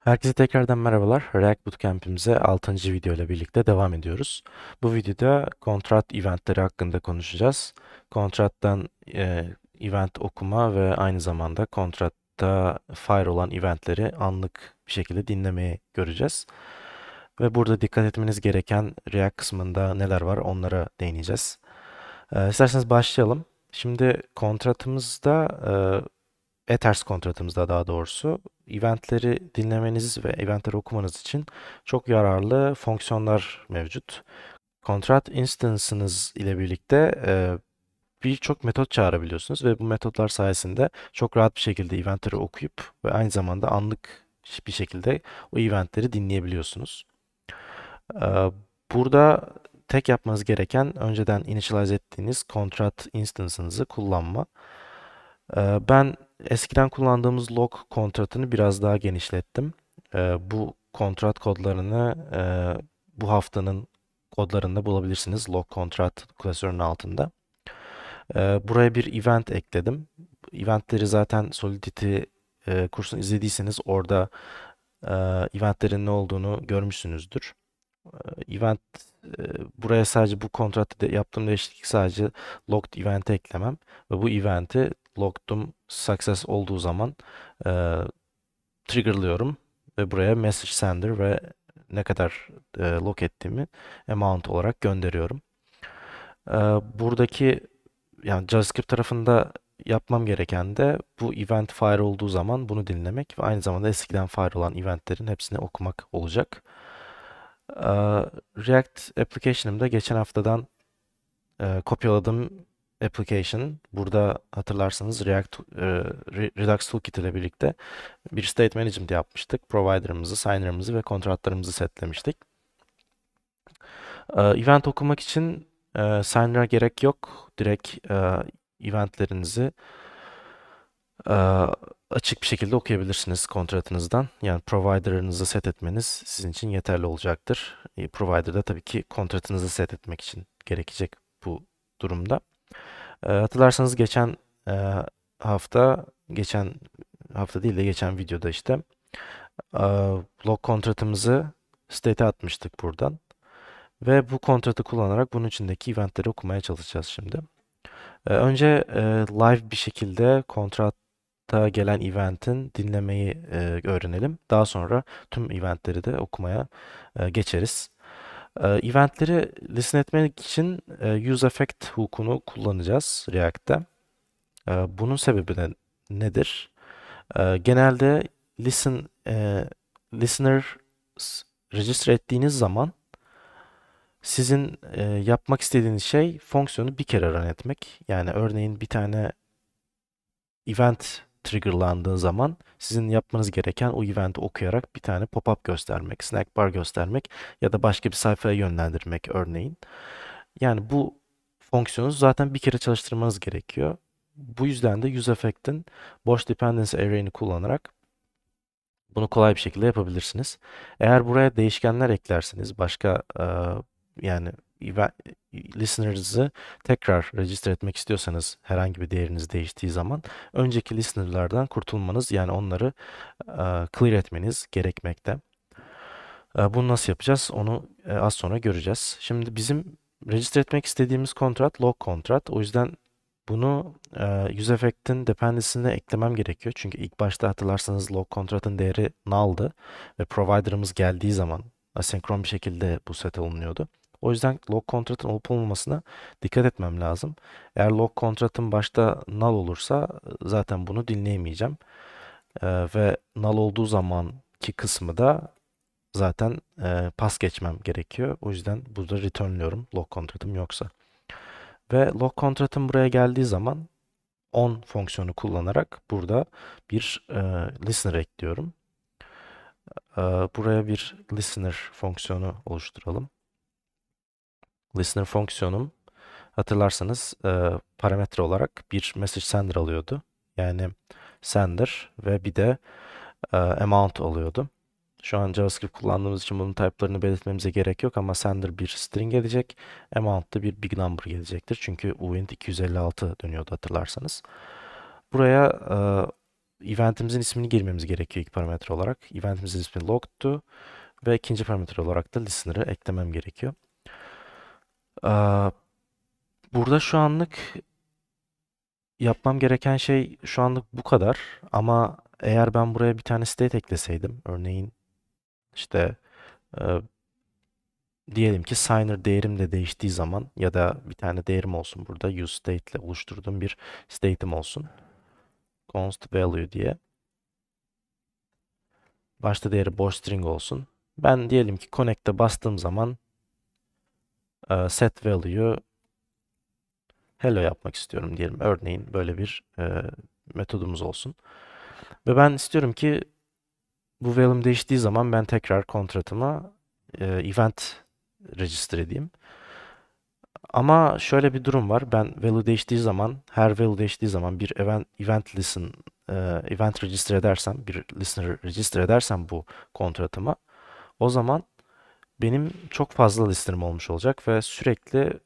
Herkese tekrardan merhabalar. React Bootcamp'imize 6. video ile birlikte devam ediyoruz. Bu videoda kontrat eventleri hakkında konuşacağız. Kontrattan e, event okuma ve aynı zamanda kontratta fire olan eventleri anlık bir şekilde dinlemeyi göreceğiz. Ve burada dikkat etmeniz gereken React kısmında neler var onlara değineceğiz. E, isterseniz başlayalım. Şimdi kontratımızda e, Ethers kontratımızda daha doğrusu eventleri dinlemeniz ve eventleri okumanız için çok yararlı fonksiyonlar mevcut. Kontrat instance'ınız ile birlikte e, birçok metot çağırabiliyorsunuz ve bu metotlar sayesinde çok rahat bir şekilde eventleri okuyup ve aynı zamanda anlık bir şekilde o eventleri dinleyebiliyorsunuz. E, burada tek yapmanız gereken önceden initialize ettiğiniz kontrat instance'ınızı kullanma. E, ben Eskiden kullandığımız log kontratını biraz daha genişlettim. E, bu kontrat kodlarını e, bu haftanın kodlarında bulabilirsiniz log kontrat klasörünün altında. E, buraya bir event ekledim. Eventleri zaten Solidity e, kursunu izlediyseniz orada e, eventlerin ne olduğunu görmüşsünüzdür. E, event e, buraya sadece bu kontratta yaptığım değişiklik sadece logged event'i eklemem ve bu event'i lock'tum success olduğu zaman e, triggerlıyorum ve buraya message sender ve ne kadar e, lock ettiğimi amount olarak gönderiyorum. E, buradaki yani JavaScript tarafında yapmam gereken de bu event fire olduğu zaman bunu dinlemek ve aynı zamanda eskiden fire olan eventlerin hepsini okumak olacak. React application'ımda geçen haftadan kopyaladım application burada hatırlarsanız React, e, Redux Toolkit ile birlikte bir state management yapmıştık. Provider'ımızı, signer'ımızı ve kontratlarımızı setlemiştik. E, event okumak için e, signer'a gerek yok. Direkt eventlerinizi açık bir şekilde okuyabilirsiniz kontratınızdan. Yani provider'ınızı set etmeniz sizin için yeterli olacaktır. Provider'da tabii ki kontratınızı set etmek için gerekecek bu durumda hatırlarsanız geçen hafta, geçen hafta değil de geçen videoda işte e, kontratımızı state'e atmıştık buradan. Ve bu kontratı kullanarak bunun içindeki eventleri okumaya çalışacağız şimdi. önce live bir şekilde kontrat gelen eventin dinlemeyi öğrenelim. Daha sonra tüm eventleri de okumaya geçeriz. Ee, eventleri listen etmek için e, use effect hook'unu kullanacağız React'te. Ee, bunun sebebi de nedir? Ee, genelde listen e, listener register ettiğiniz zaman sizin e, yapmak istediğiniz şey fonksiyonu bir kere run etmek. Yani örneğin bir tane event triggerlandığın zaman sizin yapmanız gereken o eventi okuyarak bir tane pop-up göstermek, snack bar göstermek ya da başka bir sayfaya yönlendirmek örneğin. Yani bu fonksiyonu zaten bir kere çalıştırmanız gerekiyor. Bu yüzden de useEffect'in boş dependency array'ini kullanarak bunu kolay bir şekilde yapabilirsiniz. Eğer buraya değişkenler eklerseniz başka yani listener'ınızı tekrar register etmek istiyorsanız herhangi bir değeriniz değiştiği zaman önceki listener'lardan kurtulmanız yani onları e, clear etmeniz gerekmekte. E, bunu nasıl yapacağız onu e, az sonra göreceğiz. Şimdi bizim register etmek istediğimiz kontrat log kontrat. O yüzden bunu e, use effect'in dependency'sine eklemem gerekiyor. Çünkü ilk başta hatırlarsanız log kontratın değeri null'dı ve provider'ımız geldiği zaman asenkron bir şekilde bu set alınıyordu. O yüzden log kontratın olup olmamasına dikkat etmem lazım. Eğer log kontratın başta null olursa zaten bunu dinleyemeyeceğim. E, ve null olduğu zamanki kısmı da zaten e, pas geçmem gerekiyor. O yüzden burada returnliyorum log kontratım yoksa. Ve log kontratım buraya geldiği zaman on fonksiyonu kullanarak burada bir e, listener ekliyorum. E, buraya bir listener fonksiyonu oluşturalım listener fonksiyonum hatırlarsanız e, parametre olarak bir message sender alıyordu. Yani sender ve bir de e, amount alıyordu. Şu an JavaScript kullandığımız için bunun type'larını belirtmemize gerek yok ama sender bir string gelecek. Amount da bir big number gelecektir. Çünkü uint 256 dönüyordu hatırlarsanız. Buraya e, eventimizin ismini girmemiz gerekiyor ilk parametre olarak. Eventimizin ismi log'tu ve ikinci parametre olarak da listener'ı eklemem gerekiyor. Burada şu anlık yapmam gereken şey şu anlık bu kadar. Ama eğer ben buraya bir tane state ekleseydim, örneğin işte e, diyelim ki signer değerim de değiştiği zaman ya da bir tane değerim olsun burada use state ile oluşturduğum bir state'im olsun. const value diye. Başta değeri boş string olsun. Ben diyelim ki connect'e bastığım zaman e, set value hello yapmak istiyorum diyelim. Örneğin böyle bir e, metodumuz olsun. Ve ben istiyorum ki bu value değiştiği zaman ben tekrar kontratıma e, event register edeyim. Ama şöyle bir durum var. Ben value değiştiği zaman, her value değiştiği zaman bir event, event listen, e, event register edersem, bir listener register edersem bu kontratıma o zaman benim çok fazla listem olmuş olacak ve sürekli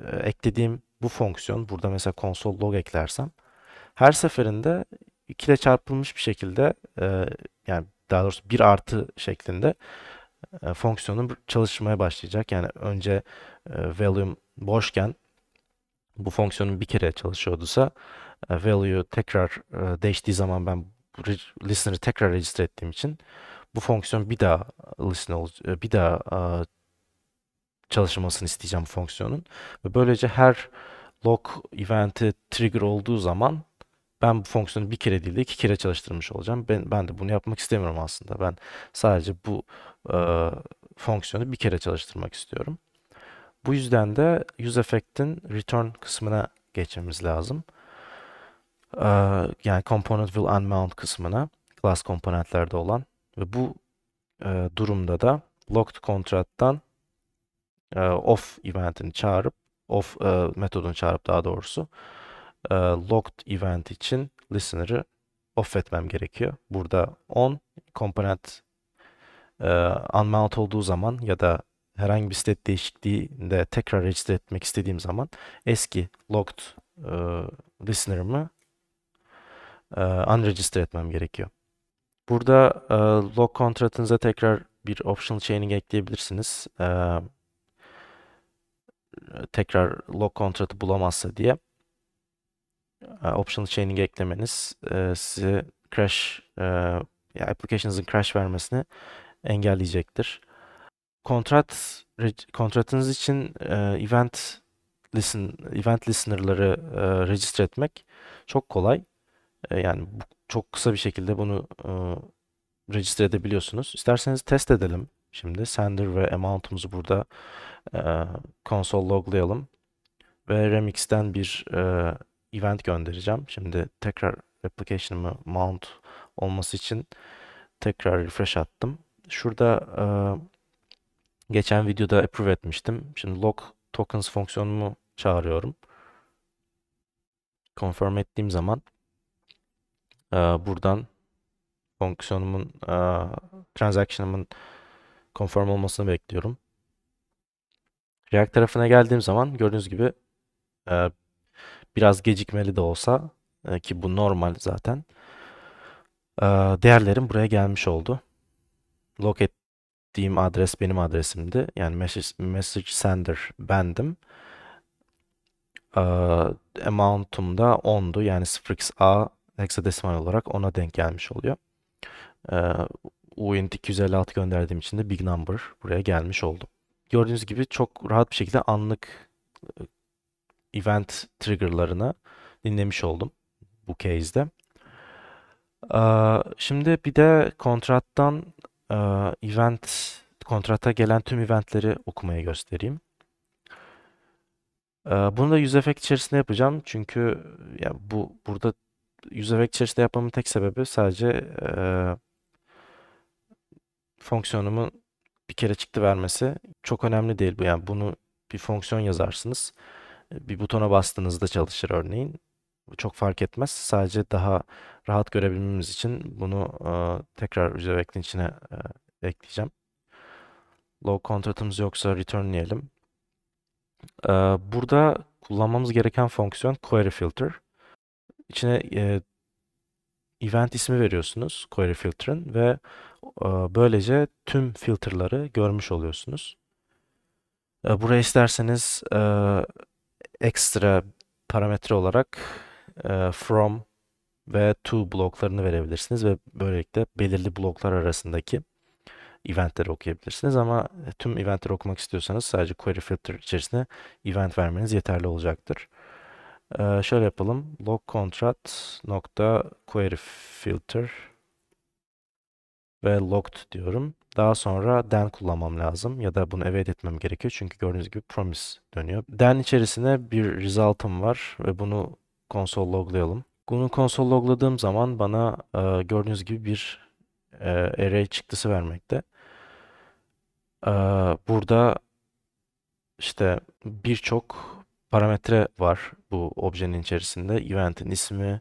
e, eklediğim bu fonksiyon burada mesela console log eklersem her seferinde 2 ile çarpılmış bir şekilde e, yani daha doğrusu bir artı şeklinde e, fonksiyonun çalışmaya başlayacak. Yani önce e, value boşken bu fonksiyonun bir kere çalışıyorduysa e, value tekrar e, değiştiği zaman ben listener'ı tekrar register ettiğim için bu fonksiyon bir daha listen e, bir daha e, çalışılmasını isteyeceğim bu fonksiyonun. Ve böylece her lock eventi trigger olduğu zaman ben bu fonksiyonu bir kere değil de iki kere çalıştırmış olacağım. Ben, ben de bunu yapmak istemiyorum aslında. Ben sadece bu e, fonksiyonu bir kere çalıştırmak istiyorum. Bu yüzden de use effectin return kısmına geçmemiz lazım. E, yani component will unmount kısmına class komponentlerde olan ve bu e, durumda da locked kontrattan e, off event'ini çağırıp off e, metodunu çağırıp daha doğrusu e, locked event için listener'ı off etmem gerekiyor. Burada on komponent e, unmount olduğu zaman ya da herhangi bir state değişikliğinde tekrar register etmek istediğim zaman eski locked e, listener'ımı e, unregister etmem gerekiyor. Burada e, log kontratınıza tekrar bir optional chaining ekleyebilirsiniz. E, tekrar log kontratı bulamazsa diye e, optional chaining eklemeniz e, sizi crash e, application'ınızın crash vermesini engelleyecektir. Kontrat kontratınız için e, event listen event listener'ları e, register etmek çok kolay. E, yani bu, çok kısa bir şekilde bunu e, register edebiliyorsunuz. İsterseniz test edelim. Şimdi sender ve amount'umuzu burada e, console loglayalım. Ve remix'ten bir e, event göndereceğim. Şimdi tekrar application'ımı mount olması için tekrar refresh attım. Şurada e, geçen videoda approve etmiştim. Şimdi log tokens fonksiyonumu çağırıyorum. Confirm ettiğim zaman ee, buradan fonksiyonumun e, transaction'ımın conform olmasını bekliyorum. React tarafına geldiğim zaman gördüğünüz gibi e, biraz gecikmeli de olsa e, ki bu normal zaten e, değerlerim buraya gelmiş oldu. Log ettiğim adres benim adresimdi. Yani message, message sender bendim. amount'um da 10'du. Yani 0xA heksadesimal olarak ona denk gelmiş oluyor. E, Uint 256 gönderdiğim için de big number buraya gelmiş oldu. Gördüğünüz gibi çok rahat bir şekilde anlık e, event triggerlarını dinlemiş oldum bu case'de. Ee, şimdi bir de kontrattan e, event kontrata gelen tüm eventleri okumaya göstereyim. Ee, bunu da yüz efekt içerisinde yapacağım çünkü ya bu burada Yüz Yüzevek içerisinde yapmamın tek sebebi sadece e, fonksiyonumun bir kere çıktı vermesi çok önemli değil bu. Yani bunu bir fonksiyon yazarsınız. Bir butona bastığınızda çalışır örneğin. Çok fark etmez. Sadece daha rahat görebilmemiz için bunu e, tekrar Yüzevek'in içine e, ekleyeceğim. Log kontratımız yoksa returnleyelim. E, burada kullanmamız gereken fonksiyon query filter içine e, event ismi veriyorsunuz query filter'ın ve e, böylece tüm filterları görmüş oluyorsunuz. E, buraya isterseniz e, ekstra parametre olarak e, from ve to bloklarını verebilirsiniz ve böylelikle belirli bloklar arasındaki eventleri okuyabilirsiniz ama e, tüm eventleri okumak istiyorsanız sadece query filter içerisine event vermeniz yeterli olacaktır. Ee, şöyle yapalım. Log contract nokta query filter ve logged diyorum. Daha sonra den kullanmam lazım ya da bunu evet etmem gerekiyor. Çünkü gördüğünüz gibi promise dönüyor. Den içerisine bir result'ım var ve bunu konsol loglayalım. Bunu konsol logladığım zaman bana e, gördüğünüz gibi bir e, array çıktısı vermekte. E, burada işte birçok parametre var bu objenin içerisinde. Event'in ismi,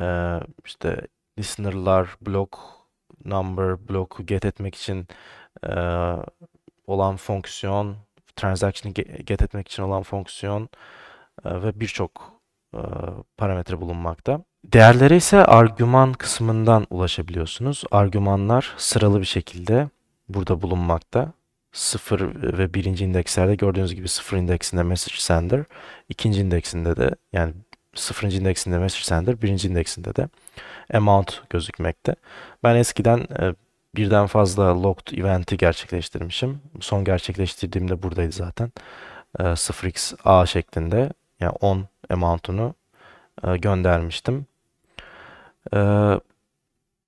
e, işte listener'lar, block number, block e, get etmek için olan fonksiyon, transaction'ı get etmek için olan fonksiyon ve birçok e, parametre bulunmakta. Değerlere ise argüman kısmından ulaşabiliyorsunuz. Argümanlar sıralı bir şekilde burada bulunmakta. 0 ve 1. indekslerde gördüğünüz gibi 0 indeksinde message sender, 2. indeksinde de yani 0. indeksinde message sender, 1. indeksinde de amount gözükmekte. Ben eskiden e, birden fazla locked event'i gerçekleştirmişim. Son gerçekleştirdiğimde buradaydı zaten. E, 0xA şeklinde yani 10 amount'unu e, göndermiştim. E,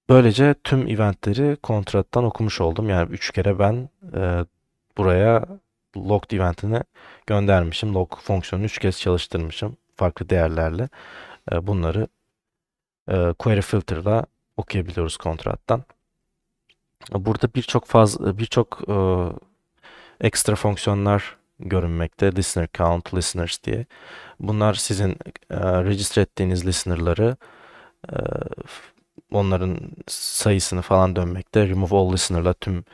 böylece tüm eventleri kontrattan okumuş oldum. Yani 3 kere ben buraya log eventini göndermişim. log fonksiyonunu 3 kez çalıştırmışım farklı değerlerle. Ee, bunları e, query filter'la okuyabiliyoruz kontrattan. Burada birçok faz birçok e, ekstra fonksiyonlar görünmekte. Listener count, listeners diye. Bunlar sizin e, register ettiğiniz listener'ları onların sayısını falan dönmekte. Remove all listener'la tüm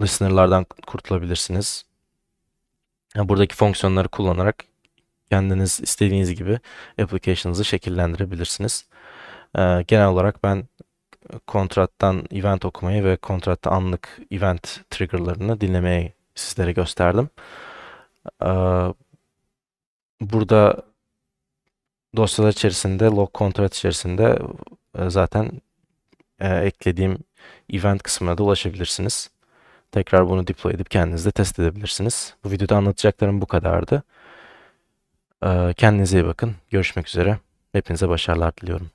listener'lardan kurtulabilirsiniz. Yani buradaki fonksiyonları kullanarak kendiniz istediğiniz gibi application'ınızı şekillendirebilirsiniz. Ee, genel olarak ben kontrattan event okumayı ve kontratta anlık event triggerlarını dinlemeyi sizlere gösterdim. Ee, burada dosyalar içerisinde, log kontrat içerisinde e, zaten e, eklediğim event kısmına da ulaşabilirsiniz. Tekrar bunu deploy edip kendiniz de test edebilirsiniz. Bu videoda anlatacaklarım bu kadardı. Ee, kendinize iyi bakın. Görüşmek üzere. Hepinize başarılar diliyorum.